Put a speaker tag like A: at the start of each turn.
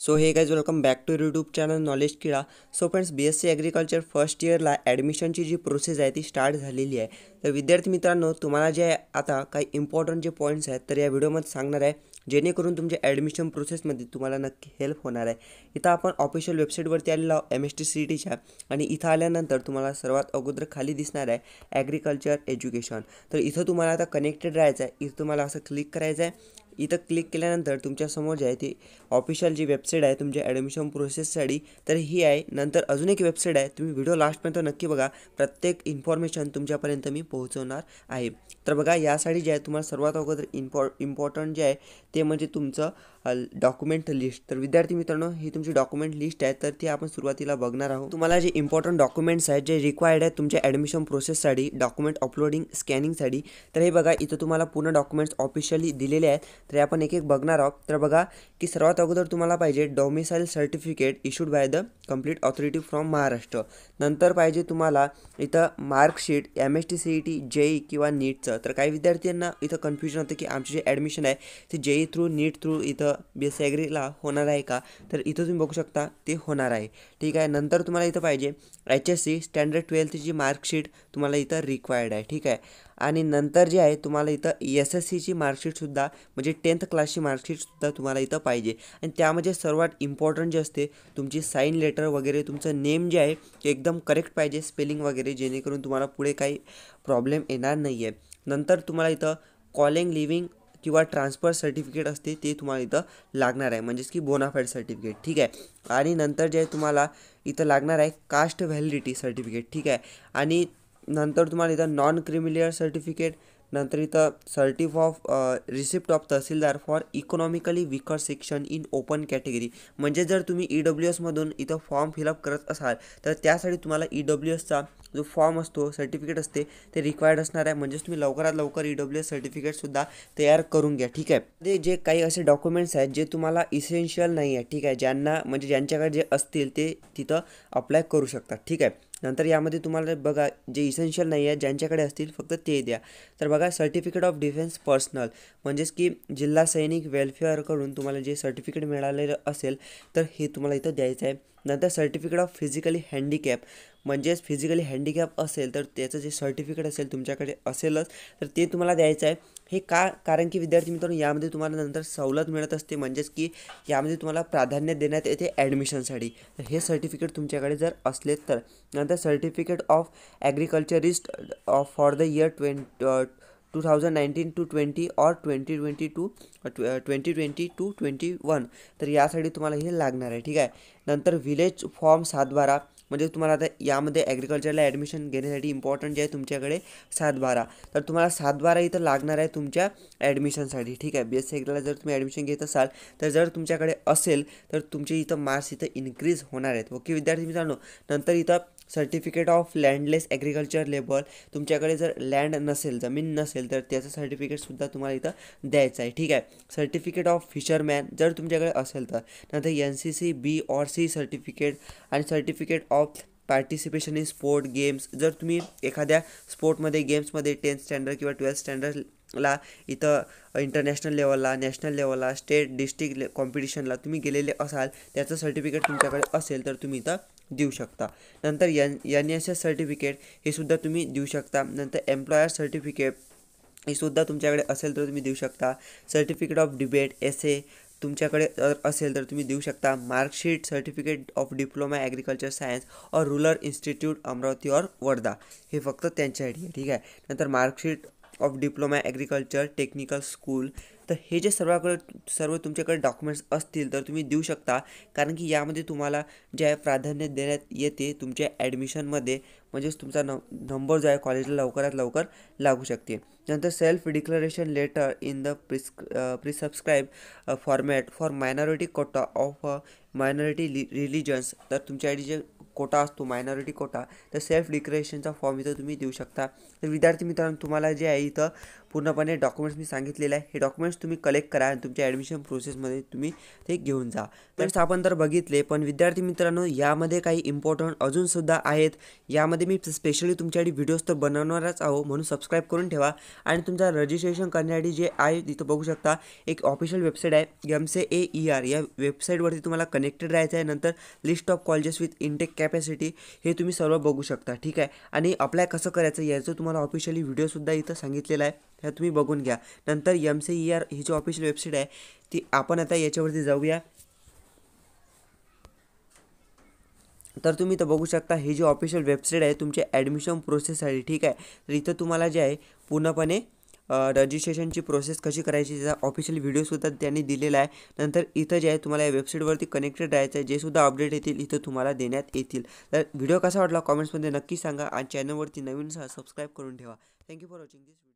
A: so hey guys welcome back to YouTube channel knowledge किळा so friends B S C agriculture first इयरला की जी process है ती start है तो विद्यार्थी मित्रों तुम्हारा जे आता का इम्पॉर्टंट जे पॉईंट्स आहेत तर या व्हिडिओमध्ये सांगणार आहे तुम्हें ऐडमिशन ॲडमिशन प्रोसेसमध्ये तुम्हाला नक्की हेल्प होना है इतना आपण ऑफिशियल वेबसाइट आलेलो आहोत एम एस टी सी टीच्या आणि इथं आल्यानंतर तुम्हाला सर्वात अगोदर खाली दिना है ॲग्रिकल्चर एज्युकेशन तो इतना तुम्हारा आता कनेक्टेड रहा है इथं तुम्हाला क्लिक करायचं इथं क्लिक केमोर तुमच्यासमोर जे ती ऑफिशियल जी वेबसाइट है तुमच्या ऐडमिशन प्रोसेस तर ही है नंतर अजून एक वेबसाइट है तुम्हें वीडियो लास्टपर्यंत नक्की बगा प्रत्येक इन्फॉर्मेशन तुम्हारे मी पोचार है तो बघा यासाठी जे आहे तुम्हाला सर्वात अगोदर इम्पॉ इम्पॉर्टंट जे है तो मजे तुम्स डॉक्युमेंट लिस्ट तर विद्यार्थी मित्रांनो ही तुमची डॉक्युमेंट लिस्ट आहे तर ती आपण सुरुवातीला बघणार आहोत तुम्हाला जे इम्पॉर्टंट डॉक्युमेंट्स आहेत जे रिक्वायर्ड आहेत तुमच्या ॲडमिशन प्रोसेससाठी डॉक्युमेंट अपलोडिंग स्कॅनिंगसाठी तर हे बघा इथं तुम्हाला पूर्ण डॉक्युमेंट्स ऑफिशियली दिलेले आहेत तर आपण एक एक बघणार आहोत तर बघा की सर्वात अगोदर तुम्हाला पाहिजे domicile certificate issued by the complete authority from Maharashtra नंतर पाहिजे तुम्हाला इथं marksheet M S T C E T JEE किंवा नीटचं तर काही विद्यार्थ्यांना इथं कन्फ्युजन होतं की आमचे जे ॲडमिशन आहे ते जेई थ्रू नीट थ्रू इथं बेसॅगरीला होणार आहे का तर इथं तुम्ही बघू शकता ते होणार आहे ठीक आहे नंतर तुम्हाला इथं पाहिजे एच एस सी स्टँडर्ड ट्वेल्थची मार्कशीट तुम्हाला इथं रिक्वायर्ड आहे ठीक आहे आणि नंतर जे आहे तुम्हाला इथं एस एस सीची मार्कशीटसुद्धा म्हणजे टेन्थ क्लासची मार्कशीटसुद्धा तुम्हाला इथं पाहिजे आणि त्यामध्ये सर्वात इम्पॉर्टंट जे असते तुमची साईन लेटर वगैरे तुमचं नेम जे आहे ते एकदम करेक्ट पाहिजे स्पेलिंग वगैरे जेणेकरून तुम्हाला पुढे काही प्रॉब्लेम येणार नाही आहे नंतर तुम्हाला इथं कॉलिंग लिव्हिंग किंवा ट्रान्सफर सर्टिफिकेट असते ते तुम्हाला इथं लागणार आहे म्हणजेच की बोनाफाईड सर्टिफिकेट ठीक आहे आणि नंतर जे तुम्हाला इथं लागणार आहे कास्ट व्हॅलिडिटी सर्टिफिकेट ठीक आहे आणि नंतर तुम्हाला इथं नॉन क्रिमिलियर सर्टिफिकेट नंतर इथं certificate of receipt of tahsildar for economically weaker section in open category म्हणजे जर तुम्ही ई e डब्ल्यू एसमधून इथं फॉर्म फिलअप करत असाल तर त्यासाठी तुम्हाला ई e डब्ल्यू एसचा जो फॉर्म असतो सर्टिफिकेट असते ते रिक्वायर्ड असणार आहे म्हणजेच तुम्ही लवकरात लवकर ई e डब्ल्यू एस सर्टिफिकेटसुद्धा तयार करून घ्या ठीक आहे जे काही असे डॉक्युमेंट्स आहेत जे तुम्हाला इसेन्शियल नाही आहे ठीक आहे ज्यांना म्हणजे ज्यांच्याकडे जे असतील ते तिथं अप्लाय करू शकतात ठीक आहे नंतर यामध्ये तुम्हाला बघा जे इसेन्शियल नाही आहे ज्यांच्याकडे असतील फक्त ते द्या तर बघा सर्टिफिकेट ऑफ डिफेन्स पर्सनल म्हणजेच की जिल्हा सैनिक वेलफेअरकडून तुम्हाला जे सर्टिफिकेट मिळालेलं असेल तर हे तुम्हाला इथं द्यायचं आहे नंतर सर्टिफिकेट ऑफ फिजिकली हँडिकॅप म्हणजेच फिजिकली हँडिकॅप असेल तर त्याचं जे सर्टिफिकेट असेल तुमच्याकडे असेलच तर ते तुम्हाला द्यायचं आहे हे का कारण की विद्यार्थी मित्रांनो यामध्ये तुम्हाला नंतर सवलत मिळत असते म्हणजेच की यामध्ये तुम्हाला प्राधान्य देण्यात येते ॲडमिशनसाठी तर हे सर्टिफिकेट तुमच्याकडे जर असले तर नंतर certificate of agriculturist of for the year twenty two 2019 to twenty और twenty twenty to twenty twenty to twenty one तर यासाठी तुम्हाला हे लागणार आहे ठीक है नंतर विलेज फॉर्म सातबारा म्हणजे तुम्हाला आता यामध्ये ॲग्रिकल्चरला ऐडमिशन घेण्यासाठी इम्पॉर्टंट जे आहे तुमच्याकडे सातबारा तर तुम्हाला सातबारा इतना लागणार है तुम्हार ऐडमिशन ठीक है बी एस सी एग्रीला जर तुम्हें ऐडमिशन घर असाल तर जर तुम्हें असेल तर तुमचे इथं मार्क्स इतना इन्क्रीज होना है ओके विद्यार्थी मित्रांनो नर इतना certificate of landless agriculture labour तुमच्याकडे जर लँड नसेल जमीन नसेल तर त्याचं सर्टिफिकेटसुद्धा तुम्हाला इथं द्यायचं आहे ठीक आहे सर्टिफिकेट ऑफ फिशरमॅन जर तुमच्याकडे असेल तर नंतर N C C B or C certificate आणि certificate of participation in sport games जर तुम्ही एखाद्या स्पोर्टमध्ये गेम्समध्ये टेन्थ स्टँडर्ड किंवा ट्वेल्थ स्टँडर्डला इथं इंटरनॅशनल लेवलला नॅशनल लेवलला स्टेट डिस्ट्रिक्ट ले कॉम्पिटिशनला तुम्ही गेलेले असाल त्याचं सर्टिफिकेट तुमच्याकडे असेल तर तुम्ही इथं देऊ शकता नंतर N N S S certificate हे सुद्धा तुम्ही देऊ शकता नंतर एम्प्लॉयर सर्टिफिकेट हे सुद्धा तुमच्याकडे असेल तर तुम्ही देऊ शकता certificate of debate S A तुमच्याकडे असेल तर तुम्ही देऊ शकता marksheet certificate of diploma agriculture science और रुरल इन्स्टिट्यूट अमरावती और वर्धा हे फक्त त्यांच्यासाठी आहे ठीक आहे नंतर marksheet of diploma agriculture technical school तर हे जे सर्वाकडे सर्व तुमच्याकडे डॉक्युमेंट्स असतील तर तुम्ही देऊ शकता कारण की यामध्ये तुम्हाला जे प्राधान्य देण्यात येते तुमच्या ॲडमिशनमध्ये म्हणजेच तुमचा न नंबर जो आहे कॉलेजला लवकरात लवकर लागू शकते नंतर self declaration letter in the pre prescribed format for minority quota of minority लि रिलिजन्स तर आयडी जे कोटा असतो मायनॉरिटी कोटा तर सेल्फ डिक्लेरेशनचा फॉर्म इथं तुम्ही देऊ शकता तर विद्यार्थी मित्रांनो तुम्हाला जे आहे इथं पूर्णपणे डॉक्युमेंट्स मी सांगितलेले आहे हे डॉक्युमेंट्स तुम्ही कलेक्ट करा आणि तुमच्या ॲडमिशन प्रोसेसमध्ये तुम्ही ते घेऊन जा तर आपण तर बघितले पण विद्यार्थी मित्रांनो यामध्ये काही इम्पॉर्टंट अजूनसुद्धा आहेत यामध्ये मी स्पेशली तुमच्यासाठी व्हिडिओज तर बनवणारच आहो म्हणून सबस्क्राईब करून ठेवा आणि तुमचा रजिस्ट्रेशन करण्यासाठी जे आहे तिथं बघू शकता एक ऑफिशियल वेबसाईट आहे M C A E R या वेबसाईटवरती तुम्हाला कनेक्टेड राहायचं आहे नंतर list of colleges with intake capacity हे तुम्ही सर्व बघू शकता ठीक आहे आणि अप्लाय कसं करायचं याचं तुम्हाला ऑफिशियली व्हिडिओसुद्धा इथं सांगितलेला आहे ह्या तुम्ही बघून घ्या नंतर एम सी ई आर ही जी ऑफिशियल वेबसाईट आहे ती आपण आता याच्यावरती जाऊया तर तुम्ही तर बघू शकता ही जी ऑफिशियल वेबसाईट आहे तुमच्या ॲडमिशन प्रोसेससाठी ठीक आहे तर इथं तुम्हाला जे आहे पूर्णपणे रजिस्ट्रेशनची प्रोसेस कशी करायची त्याचा ऑफिशियल व्हिडिओसुद्धा त्यांनी दिलेला आहे नंतर इथं जे आहे तुम्हाला या वेबसाईटवरती कनेक्टेड राहायचं आहे जे सुद्धा अपडेट येतील इथं तुम्हाला देण्यात येतील तर व्हिडिओ कसा वाटला कॉमेंट्समध्ये नक्की सांगा आणि चॅनलवरती नवीन सबस्क्राईब करून ठेवा थँक्यू फॉर वॉचिंग दिस